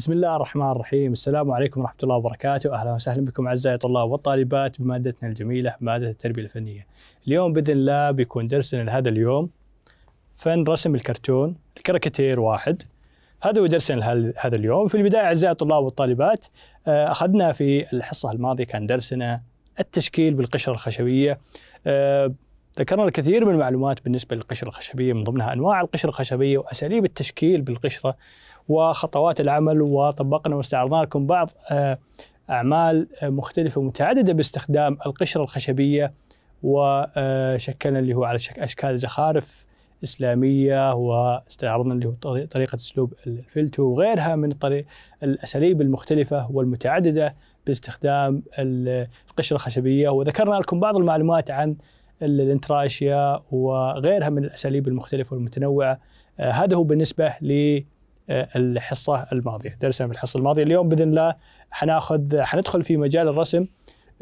بسم الله الرحمن الرحيم السلام عليكم ورحمة الله وبركاته أهلا وسهلا بكم أعزائي الطلاب والطالبات بمادتنا الجميلة مادة التربية الفنية اليوم بإذن الله بيكون درسنا لهذا اليوم فن رسم الكرتون الكاريكاتير واحد هذا هو درسنا لهذا اليوم في البداية أعزائي الطلاب والطالبات آه، أخذنا في الحصة الماضية كان درسنا التشكيل بالقشرة الخشبية آه، ذكرنا الكثير من المعلومات بالنسبة للقشرة الخشبية من ضمنها أنواع القشرة الخشبية وأساليب التشكيل بالقشرة وخطوات العمل وطبقنا واستعرضنا لكم بعض آه، أعمال مختلفة متعددة باستخدام القشرة الخشبية وشكلنا اللي هو على أشكال زخارف إسلامية واستعرضنا اللي هو طريقة أسلوب الفلتو وغيرها من الطريق الأساليب المختلفة والمتعددة باستخدام القشرة الخشبية وذكرنا لكم بعض المعلومات عن الانتراشيا وغيرها من الأساليب المختلفة والمتنوعة آه، هذا هو بالنسبة لي الحصه الماضيه، درسنا في الحصه الماضيه، اليوم باذن الله حناخذ حندخل في مجال الرسم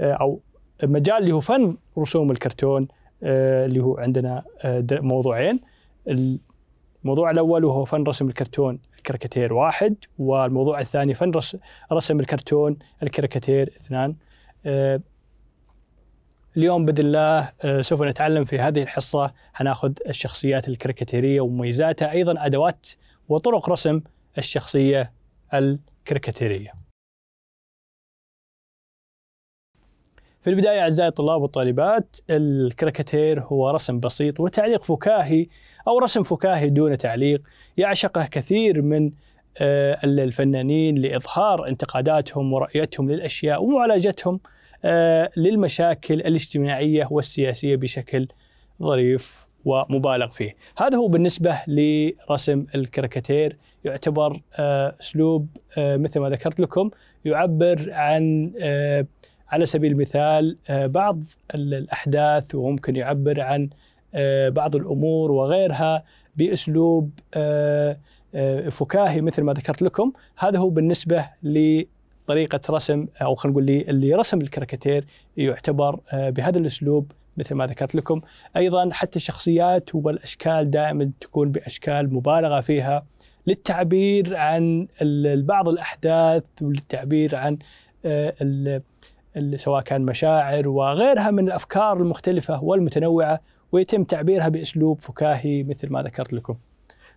آه، او مجال اللي هو فن رسوم الكرتون آه، اللي هو عندنا آه، موضوعين الموضوع الاول وهو فن رسم الكرتون الكاريكاتير واحد والموضوع الثاني فن رسم الكرتون الكاريكاتير اثنان اليوم باذن الله سوف نتعلم في هذه الحصه حناخذ الشخصيات الكاريكاتيريه ومميزاتها ايضا ادوات وطرق رسم الشخصية الكريكاتيرية في البداية أعزائي الطلاب والطالبات الكريكاتير هو رسم بسيط وتعليق فكاهي أو رسم فكاهي دون تعليق يعشقه كثير من آه، الفنانين لإظهار انتقاداتهم ورأيتهم للأشياء ومعالجتهم آه، للمشاكل الاجتماعية والسياسية بشكل ظريف ومبالغ فيه هذا هو بالنسبة لرسم الكاريكاتير يعتبر آه، أسلوب آه، مثل ما ذكرت لكم يعبر عن آه، على سبيل المثال بعض الأحداث وممكن يعبر عن بعض الأمور وغيرها بأسلوب فكاهي مثل ما ذكرت لكم هذا هو بالنسبة لطريقة رسم أو خلينا نقول اللي رسم الكاريكاتير يعتبر بهذا الأسلوب مثل ما ذكرت لكم ايضا حتى الشخصيات والاشكال دائما تكون باشكال مبالغه فيها للتعبير عن بعض الاحداث وللتعبير عن آه، سواء كان مشاعر وغيرها من الافكار المختلفه والمتنوعه ويتم تعبيرها باسلوب فكاهي مثل ما ذكرت لكم.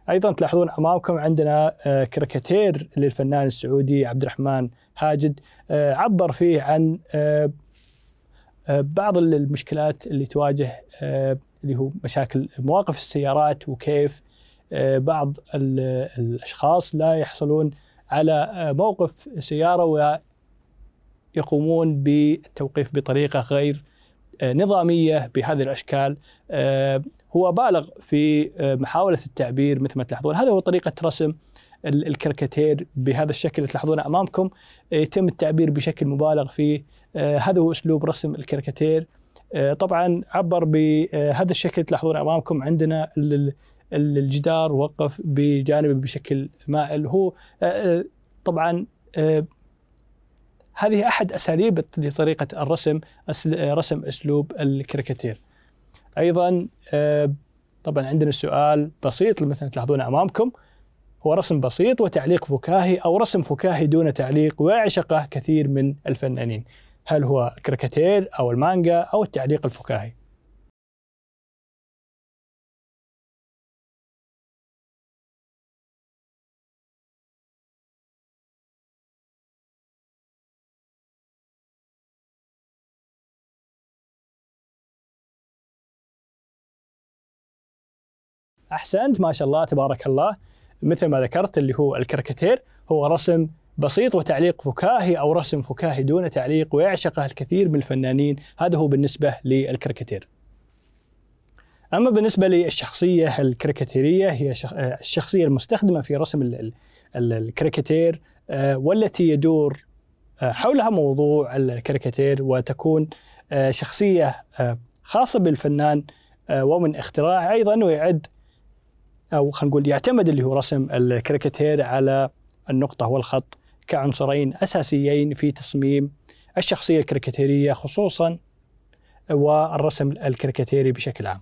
ايضا تلاحظون امامكم عندنا آه، كريكاتير للفنان السعودي عبد الرحمن هاجد آه، عبر فيه عن آه، بعض المشكلات اللي تواجه آه، اللي هو مشاكل مواقف السيارات وكيف آه، بعض الاشخاص لا يحصلون على موقف سياره ويقومون بالتوقيف بطريقه غير نظاميه بهذه الاشكال هو بالغ في محاوله التعبير مثل ما تلاحظون هذا هو طريقه رسم الكركتير بهذا الشكل اللي تلاحظونه امامكم آه، يتم التعبير بشكل مبالغ فيه آه، هذا هو اسلوب رسم الكركتير آه، طبعا عبر بهذا الشكل اللي تلاحظونه امامكم عندنا الجدار وقف بجانبه بشكل مائل هو طبعا هذه احد اساليب لطريقه الرسم رسم اسلوب الكركتير ايضا طبعا عندنا سؤال بسيط مثلا تلاحظونه امامكم هو رسم بسيط وتعليق فكاهي أو رسم فكاهي دون تعليق ويعشقه كثير من الفنانين هل هو كريكاتير أو المانجا أو التعليق الفكاهي احسنت ما شاء الله تبارك الله مثل ما ذكرت اللي هو الكاريكاتير هو رسم بسيط وتعليق فكاهي او رسم فكاهي دون تعليق ويعشقه الكثير من الفنانين هذا هو بالنسبه للكاريكاتير اما بالنسبه للشخصيه الكاريكاتيريه هي الشخصيه المستخدمه في رسم الكاريكاتير آه، والتي يدور آه، حولها موضوع الكاريكاتير وتكون آه، شخصيه خاصه بالفنان ومن اختراعه ايضا ويعد او خلينا نقول يعتمد اللي هو رسم الكريكاتير على النقطه والخط كعنصرين اساسيين في تصميم الشخصيه الكريكاتيريه خصوصا والرسم الكريكاتيري بشكل عام.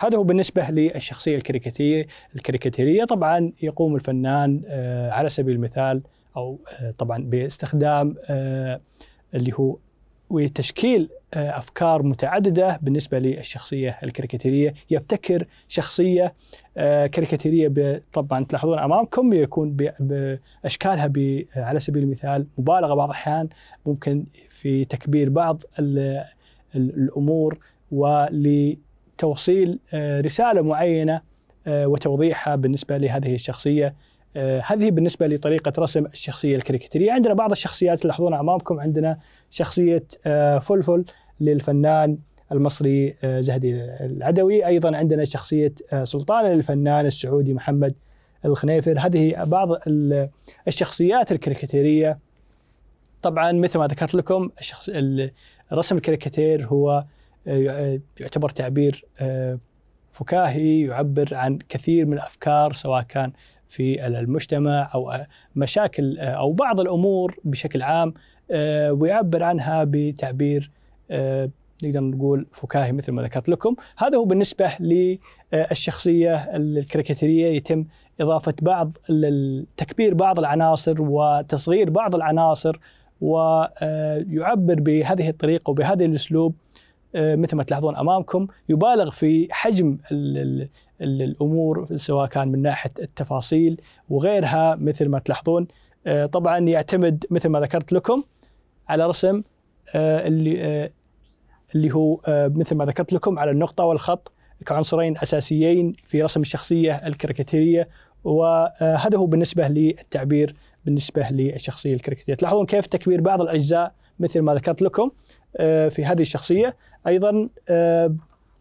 هذا هو بالنسبة للشخصية الكريكاتيريه الكريكاتيرية طبعا يقوم الفنان آه، على سبيل المثال أو آه، طبعا باستخدام آه، اللي هو وتشكيل آه، افكار متعدده بالنسبه للشخصيه الكاريكاتيريه، يبتكر شخصيه آه، كاريكاتيريه طبعا تلاحظون امامكم يكون باشكالها على سبيل المثال مبالغه بعض الاحيان ممكن في تكبير بعض الامور ولتوصيل آه، رساله معينه وتوضيحها بالنسبه لهذه الشخصيه هذه بالنسبة لطريقة رسم الشخصية الكاريكاتيرية عندنا بعض الشخصيات تلاحظون أمامكم عندنا شخصيه آه، فلفل للفنان المصري آه، زهدي العدوي ايضا عندنا شخصيه آه، سلطان للفنان السعودي محمد الخنيفر هذه بعض الشخصيات الكاريكاتيريه طبعا مثل ما ذكرت لكم الشخص الرسم الكاريكاتير هو يعتبر تعبير فكاهي يعبر عن كثير من الافكار سواء كان في المجتمع او مشاكل او بعض الامور بشكل عام آه، ويعبر عنها بتعبير آه، نقدر نقول فكاهي مثل ما ذكرت لكم هذا هو بالنسبة للشخصية الكاريكاتيرية يتم إضافة بعض تكبير بعض العناصر وتصغير بعض العناصر ويعبر آه، بهذه الطريقة وبهذا الأسلوب مثل ما تلاحظون أمامكم يبالغ في حجم الأمور سواء كان من ناحية التفاصيل وغيرها مثل ما تلاحظون طبعا يعتمد مثل ما ذكرت لكم على رسم آه، اللي آه، اللي هو آه، مثل ما ذكرت لكم على النقطه والخط كعنصرين اساسيين في رسم الشخصيه الكاريكاتيريه وهذا هو بالنسبه للتعبير بالنسبه للشخصيه الكاريكاتيريه تلاحظون كيف تكبير بعض الاجزاء مثل ما ذكرت لكم في هذه الشخصيه ايضا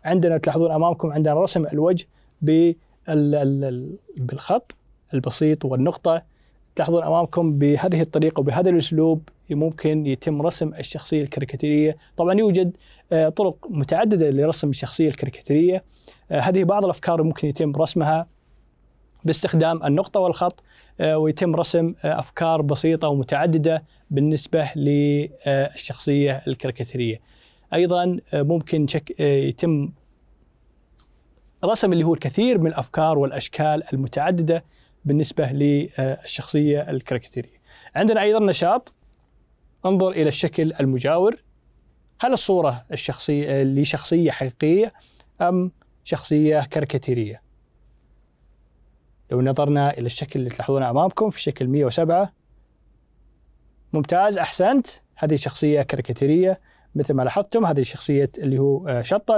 عندنا تلاحظون امامكم عندنا رسم الوجه بالخط البسيط والنقطه تلاحظون امامكم بهذه الطريقه وبهذا الاسلوب ممكن يتم رسم الشخصيه الكاريكاتيريه، طبعا يوجد آه، طرق متعدده لرسم الشخصيه الكاريكاتيريه، آه، هذه بعض الافكار ممكن يتم رسمها باستخدام النقطه والخط آه، ويتم رسم افكار بسيطه ومتعدده بالنسبه للشخصيه الكاريكاتيريه. ايضا ممكن يتم رسم اللي هو الكثير من الافكار والاشكال المتعدده بالنسبه للشخصيه الكاريكاتيريه. عندنا ايضا نشاط انظر الى الشكل المجاور هل الصوره الشخصيه لشخصيه حقيقيه ام شخصيه كاريكاتيريه؟ لو نظرنا الى الشكل اللي تلاحظونه امامكم في الشكل 107 ممتاز احسنت هذه شخصيه كاريكاتيريه مثل ما لاحظتم هذه شخصيه اللي هو آه، شطه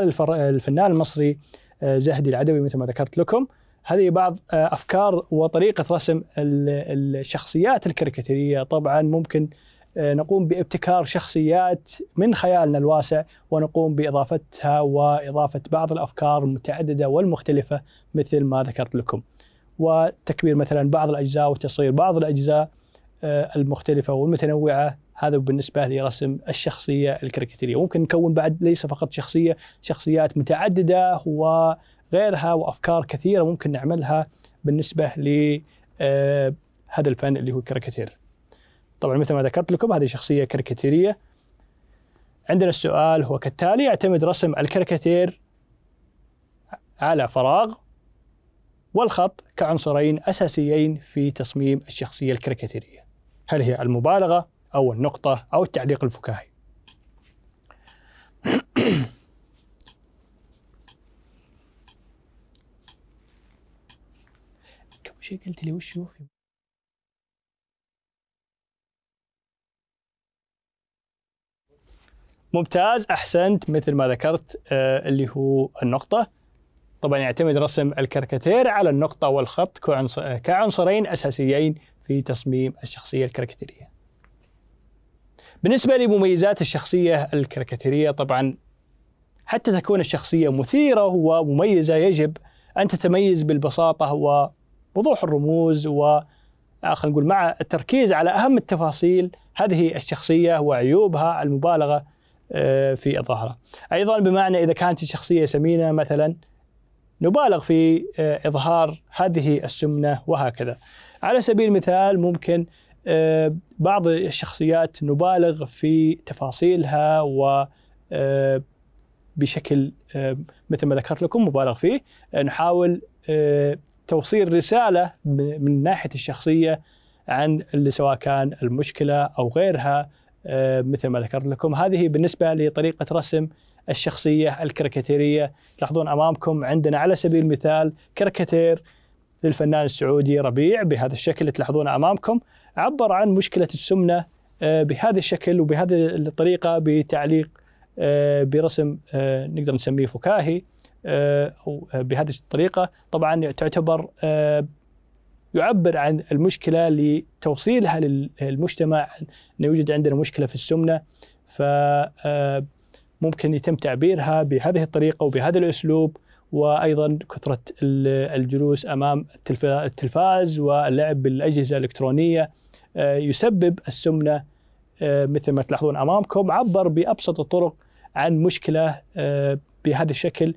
الفنان المصري آه، زهدي العدوي مثل ما ذكرت لكم هذه بعض آه، افكار وطريقه رسم الشخصيات الكاريكاتيريه طبعا ممكن آه، نقوم بابتكار شخصيات من خيالنا الواسع ونقوم باضافتها واضافه بعض الافكار المتعدده والمختلفه مثل ما ذكرت لكم. وتكبير مثلا بعض الاجزاء وتصوير بعض الاجزاء آه، المختلفه والمتنوعه هذا بالنسبه لرسم الشخصيه الكاريكاتيريه، ممكن نكون بعد ليس فقط شخصيه، شخصيات متعدده و غيرها وافكار كثيره ممكن نعملها بالنسبه ل آه، هذا الفن اللي هو الكاريكاتير. طبعا مثل ما ذكرت لكم هذه شخصيه كاريكاتيريه. عندنا السؤال هو كالتالي يعتمد رسم الكاريكاتير على فراغ والخط كعنصرين اساسيين في تصميم الشخصيه الكاريكاتيريه. هل هي المبالغه او النقطه او التعليق الفكاهي؟ شيء قلت لي وش يوفي ممتاز احسنت مثل ما ذكرت آه، اللي هو النقطه طبعا يعتمد رسم الكاريكاتير على النقطه والخط كعنصرين اساسيين في تصميم الشخصيه الكاريكاتيريه بالنسبه لمميزات الشخصيه الكاريكاتيريه طبعا حتى تكون الشخصيه مثيره ومميزه يجب ان تتميز بالبساطه وضوح الرموز و آه، خلينا نقول مع التركيز على اهم التفاصيل هذه الشخصيه وعيوبها المبالغه آه، في اظهارها. ايضا بمعنى اذا كانت الشخصيه سمينه مثلا نبالغ في آه، اظهار هذه السمنه وهكذا. على سبيل المثال ممكن بعض الشخصيات نبالغ في تفاصيلها و بشكل مثل ما ذكرت لكم مبالغ فيه نحاول توصيل رساله من ناحيه الشخصيه عن اللي سواء كان المشكله او غيرها آه، مثل ما ذكرت لكم هذه بالنسبه لطريقه رسم الشخصيه الكاريكاتيريه تلاحظون امامكم عندنا على سبيل المثال كاريكاتير للفنان السعودي ربيع بهذا الشكل اللي تلاحظونه امامكم عبر عن مشكله السمنه آه، بهذا الشكل وبهذه الطريقه بتعليق آه، برسم نقدر نسميه فكاهي آه، او آه، بهذه الطريقه طبعا تعتبر آه، يعبر عن المشكله لتوصيلها للمجتمع انه يوجد عندنا مشكله في السمنه ف ممكن يتم تعبيرها بهذه الطريقه وبهذا الاسلوب وايضا كثره الجلوس امام التلفاز واللعب بالاجهزه الالكترونيه يسبب السمنه مثل ما تلاحظون امامكم عبر بابسط الطرق عن مشكله بهذا الشكل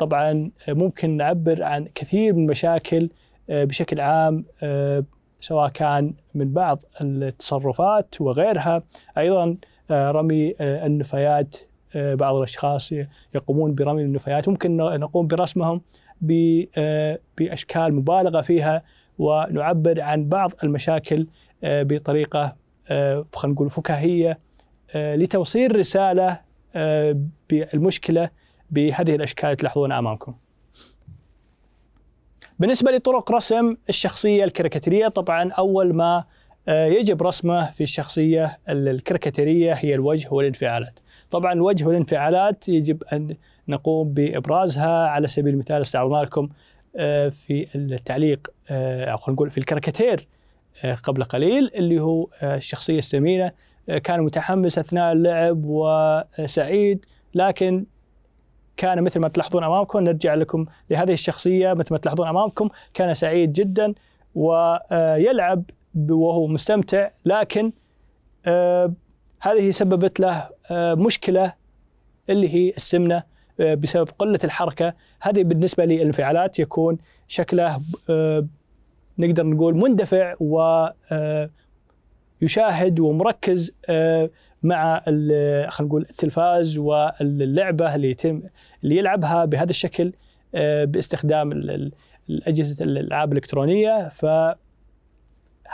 طبعا ممكن نعبر عن كثير من المشاكل آه، بشكل عام آه، سواء كان من بعض التصرفات وغيرها أيضا آه، رمي النفايات بعض الأشخاص يقومون برمي النفايات ممكن نقوم برسمهم بأشكال مبالغة فيها ونعبر عن بعض المشاكل بطريقة خلينا نقول فكاهية لتوصيل رسالة بالمشكلة بهذه الاشكال تلاحظونها امامكم. بالنسبه لطرق رسم الشخصيه الكاريكاتيريه طبعا اول ما آه، يجب رسمه في الشخصيه الكاريكاتيريه هي الوجه والانفعالات. طبعا الوجه والانفعالات يجب ان نقوم بابرازها على سبيل المثال استعرضنا لكم آه، في التعليق آه، او خلينا نقول في الكاريكاتير قبل قليل اللي هو الشخصيه السمينه كان متحمس اثناء اللعب وسعيد لكن كان مثل ما تلاحظون امامكم نرجع لكم لهذه الشخصيه مثل ما تلاحظون امامكم كان سعيد جدا ويلعب آه، وهو مستمتع لكن آه، هذه سببت له آه، مشكله اللي هي السمنه بسبب قله الحركه هذه بالنسبه للانفعالات يكون شكله نقدر نقول مندفع ويشاهد ومركز مع خلينا نقول التلفاز واللعبه اللي يتم اللي يلعبها بهذا الشكل آه، باستخدام الاجهزه الالعاب الالكترونيه فهذه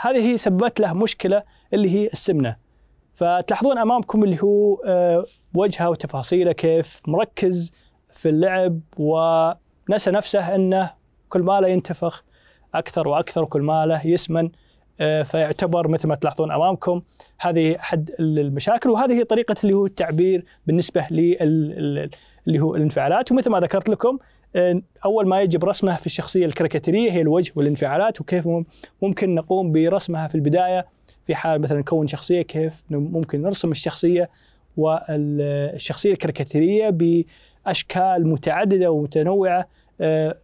هي سببت له مشكله اللي هي السمنه فتلاحظون امامكم اللي هو آه، وجهه وتفاصيله كيف مركز في اللعب ونسى نفسه انه كل ما له ينتفخ اكثر واكثر وكل ما له يسمن آه، فيعتبر مثل ما تلاحظون امامكم هذه احد المشاكل وهذه هي طريقه اللي هو التعبير بالنسبه اللي هو الانفعالات ومثل ما ذكرت لكم آه، اول ما يجب رسمه في الشخصيه الكاريكاتيريه هي الوجه والانفعالات وكيف ممكن نقوم برسمها في البدايه في حال مثلا نكون شخصيه كيف ممكن نرسم الشخصيه والشخصيه الكاريكاتيريه باشكال متعدده ومتنوعه آه،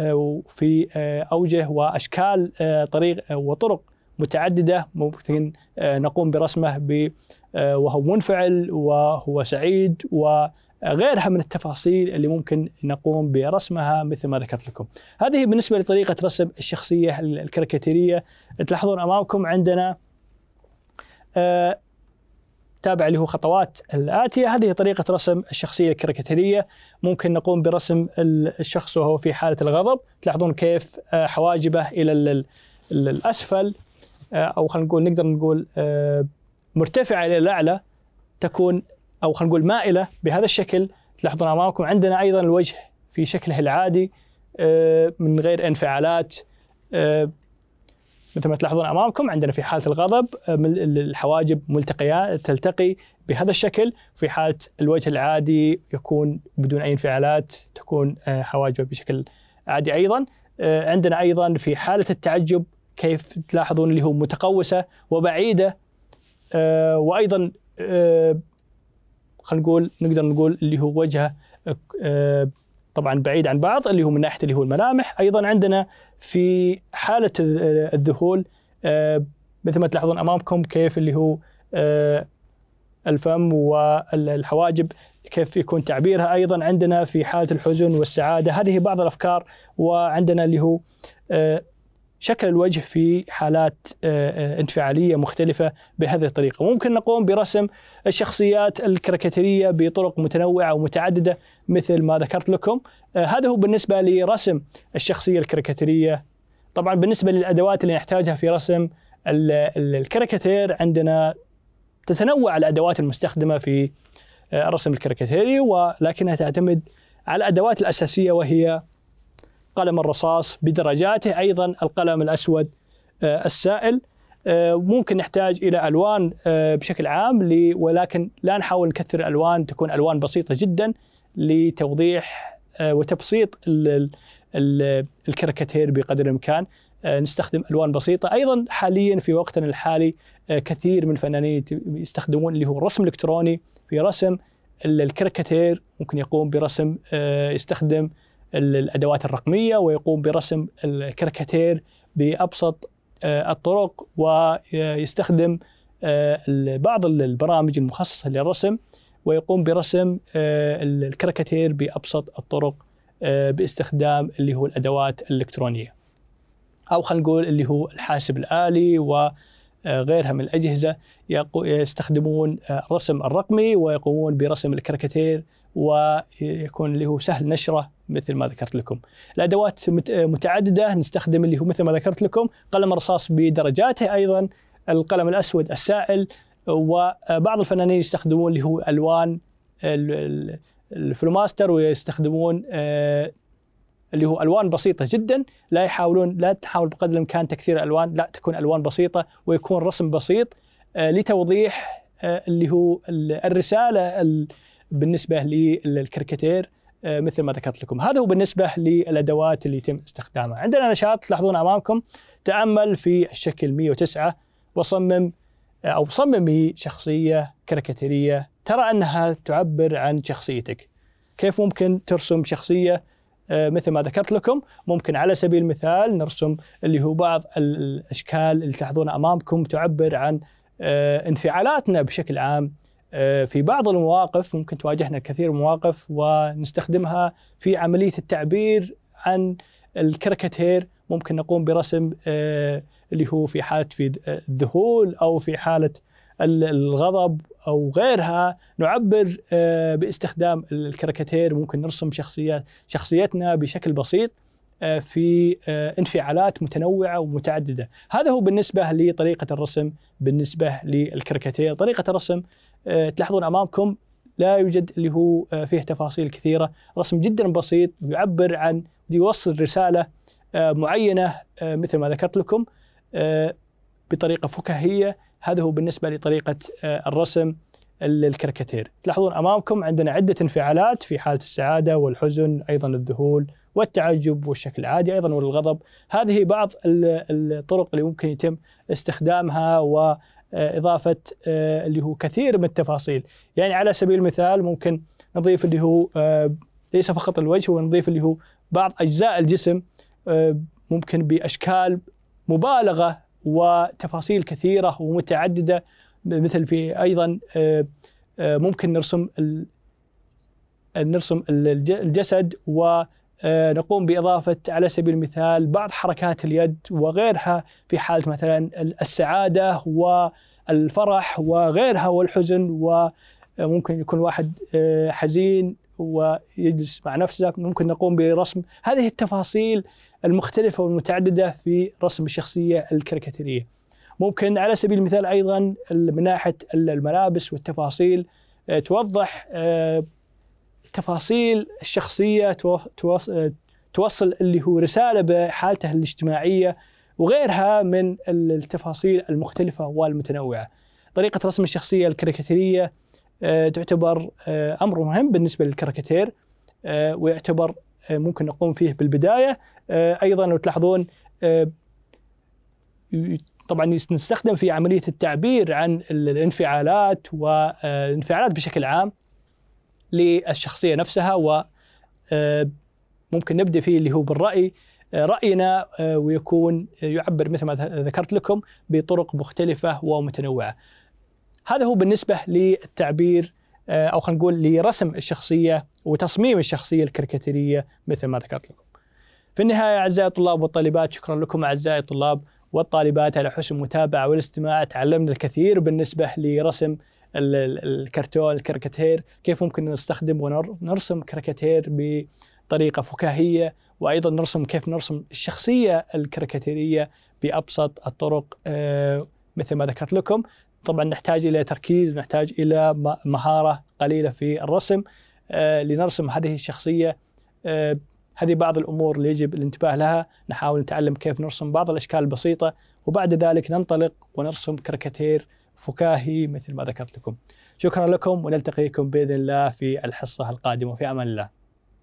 وفي آه، اوجه واشكال آه، طريق آه، وطرق متعدده ممكن نقوم برسمه وهو منفعل وهو سعيد وغيرها من التفاصيل اللي ممكن نقوم برسمها مثل ما ذكرت لكم. هذه بالنسبه لطريقه رسم الشخصيه الكاريكاتيريه تلاحظون امامكم عندنا تابع اللي هو خطوات الآتية هذه طريقة رسم الشخصية الكاريكاتيرية ممكن نقوم برسم الشخص وهو في حالة الغضب تلاحظون كيف آه، حواجبه إلى الأسفل آه، أو خلينا نقول نقدر نقول آه، مرتفعة إلى الأعلى تكون أو خلينا نقول مائلة بهذا الشكل تلاحظون أمامكم عندنا أيضا الوجه في شكله العادي من غير انفعالات مثل ما تلاحظون امامكم عندنا في حاله الغضب آه، الحواجب ملتقيه تلتقي بهذا الشكل في حاله الوجه العادي يكون بدون اي انفعالات تكون آه، حواجبه بشكل عادي ايضا آه، عندنا ايضا في حاله التعجب كيف تلاحظون اللي هو متقوسه وبعيده وايضا خلينا نقول نقدر نقول اللي هو وجهه طبعا بعيد عن بعض اللي هو من ناحيه اللي هو الملامح ايضا عندنا في حاله الذهول آه، مثل ما تلاحظون امامكم كيف اللي هو آه، الفم والحواجب كيف يكون تعبيرها ايضا عندنا في حاله الحزن والسعاده هذه بعض الافكار وعندنا اللي هو آه، شكل الوجه في حالات انفعاليه مختلفه بهذه الطريقه، ممكن نقوم برسم الشخصيات الكاريكاتيريه بطرق متنوعه ومتعدده مثل ما ذكرت لكم آه، هذا هو بالنسبه لرسم الشخصيه الكاريكاتيريه طبعا بالنسبه للادوات اللي نحتاجها في رسم الكاريكاتير عندنا تتنوع الادوات المستخدمه في آه، الرسم الكاريكاتيري ولكنها تعتمد على الادوات الاساسيه وهي قلم الرصاص بدرجاته ايضا القلم الاسود آه، السائل ممكن نحتاج الى الوان بشكل عام ولكن لا نحاول نكثر الالوان تكون الوان بسيطه جدا لتوضيح آه، وتبسيط الكاريكاتير بقدر الامكان آه، نستخدم الوان بسيطه ايضا حاليا في وقتنا الحالي آه، كثير من الفنانين يستخدمون اللي هو الرسم الالكتروني في رسم الكاريكاتير ممكن يقوم برسم يستخدم الادوات الرقميه ويقوم برسم الكاريكاتير بابسط الطرق ويستخدم بعض البرامج المخصصه للرسم ويقوم برسم آه، الكاريكاتير بابسط الطرق آه، باستخدام اللي هو الادوات الالكترونيه او خلينا نقول اللي هو الحاسب الالي و آه، غيرها من الأجهزة يستخدمون الرسم الرقمي ويقومون برسم الكاريكاتير ويكون اللي هو سهل نشره مثل ما ذكرت لكم. الأدوات متعددة نستخدم اللي هو مثل ما ذكرت لكم قلم رصاص بدرجاته أيضا القلم الأسود السائل وبعض الفنانين يستخدمون اللي هو الوان الفلوماستر ويستخدمون آه، اللي هو الوان بسيطه جدا لا يحاولون لا تحاول بقدر الامكان تكثير الالوان لا تكون الوان بسيطه ويكون رسم بسيط آه، لتوضيح آه، اللي هو الرساله بالنسبه للكركتير مثل ما ذكرت لكم هذا هو بالنسبه للادوات اللي يتم استخدامها عندنا نشاط تلاحظون امامكم تامل في الشكل 109 وصمم أو صممي شخصية كاريكاتيرية ترى أنها تعبر عن شخصيتك كيف ممكن ترسم شخصية آه، مثل ما ذكرت لكم ممكن على سبيل المثال نرسم اللي هو بعض الأشكال اللي تلاحظونها أمامكم تعبر عن آه، انفعالاتنا بشكل عام آه، في بعض المواقف ممكن تواجهنا الكثير من المواقف ونستخدمها في عملية التعبير عن الكاريكاتير ممكن نقوم برسم آه، اللي هو في حاله في آه، الذهول او في حاله الغضب او غيرها نعبر آه، باستخدام الكاريكاتير ممكن نرسم شخصيات شخصيتنا بشكل بسيط في انفعالات متنوعه ومتعدده، هذا هو بالنسبه لطريقه الرسم بالنسبه للكاريكاتير، طريقه الرسم تلاحظون امامكم لا يوجد اللي هو فيه تفاصيل كثيره، رسم جدا بسيط يعبر عن يوصل رساله آه، معينه آه، مثل ما ذكرت لكم آه، بطريقه فكاهيه هذا هو بالنسبه لطريقه الرسم الكاريكاتير تلاحظون امامكم عندنا عده انفعالات في حاله السعاده والحزن ايضا الذهول والتعجب والشكل العادي ايضا والغضب هذه بعض الطرق اللي ممكن يتم استخدامها واضافه اللي هو كثير من التفاصيل يعني على سبيل المثال ممكن نضيف اللي هو ليس فقط الوجه ونضيف اللي هو بعض اجزاء الجسم آه، ممكن باشكال مبالغه وتفاصيل كثيره ومتعدده مثل في ايضا آه، آه، ممكن نرسم نرسم الجسد ونقوم باضافه على سبيل المثال بعض حركات اليد وغيرها في حاله مثلا السعاده والفرح وغيرها والحزن وممكن يكون واحد حزين ويجلس مع نفسه ممكن نقوم برسم هذه التفاصيل المختلفة والمتعددة في رسم الشخصية الكاريكاتيرية ممكن على سبيل المثال أيضا من ناحية الملابس والتفاصيل آه، توضح آه، تفاصيل الشخصية آه، توصل اللي هو رسالة بحالته الاجتماعية وغيرها من التفاصيل المختلفة والمتنوعة طريقة رسم الشخصية الكاريكاتيرية آه، تعتبر آه، امر مهم بالنسبه للكاريكاتير آه، ويعتبر ممكن نقوم فيه بالبدايه ايضا لو تلاحظون طبعا نستخدم في عمليه التعبير عن الانفعالات والانفعالات بشكل عام للشخصيه نفسها و ممكن نبدا فيه اللي هو بالراي راينا ويكون يعبر مثل ما ذكرت لكم بطرق مختلفه ومتنوعه هذا هو بالنسبه للتعبير آه، او خلينا نقول لرسم الشخصيه وتصميم الشخصيه الكاريكاتيريه مثل ما ذكرت لكم. في النهايه اعزائي الطلاب والطالبات شكرا لكم اعزائي الطلاب والطالبات على حسن المتابعه والاستماع تعلمنا الكثير بالنسبه لرسم الكرتون الكاريكاتير كيف ممكن نستخدم ونرسم كاريكاتير بطريقه فكاهيه وايضا نرسم كيف نرسم الشخصيه الكاريكاتيريه بابسط الطرق آه، مثل ما ذكرت لكم طبعا نحتاج الى تركيز نحتاج الى مهاره قليله في الرسم آه، لنرسم هذه الشخصيه آه، هذه بعض الامور اللي يجب الانتباه لها نحاول نتعلم كيف نرسم بعض الاشكال البسيطه وبعد ذلك ننطلق ونرسم كاريكاتير فكاهي مثل ما ذكرت لكم شكرا لكم ونلتقيكم باذن الله في الحصه القادمه في امان الله